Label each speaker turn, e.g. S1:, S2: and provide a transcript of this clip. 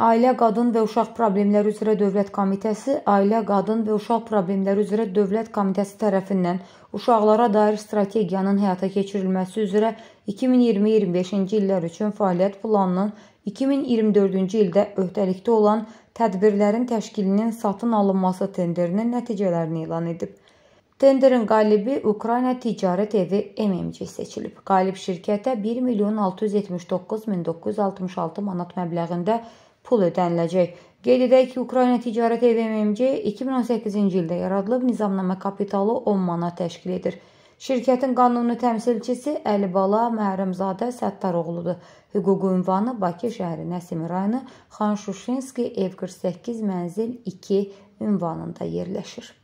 S1: Ailə, Qadın və Uşaq Problemləri üzrə Dövlət Komitəsi Ailə, Qadın və Uşaq Problemləri üzrə Dövlət Komitəsi tərəfindən uşaqlara dair strategiyanın həyata keçirilməsi üzrə 2020-25-ci illər üçün fəaliyyət planının 2024-cü ildə öhdəlikdə olan tədbirlərin təşkilinin satın alınması tenderinin nəticələrini elan edib. Tenderin qalibi Ukrayna Ticarət Evi MMC seçilib. Qalib şirkətə 1 milyon 679 min 966 manat məbləğində pul ödəniləcək. Qeyd edək ki, Ukrayna Ticarət EVMMC 2018-ci ildə yaradılıb nizamnamə kapitalı 10 manat təşkil edir. Şirkətin qanuni təmsilçisi Əlibala Məhərrəmzadə Səttaroğludur. Hüquqi ünvanı Bakı şəhəri Nəsimi rayonu Xanşuşinski ev 48 mənzil 2 ünvanında yerləşir.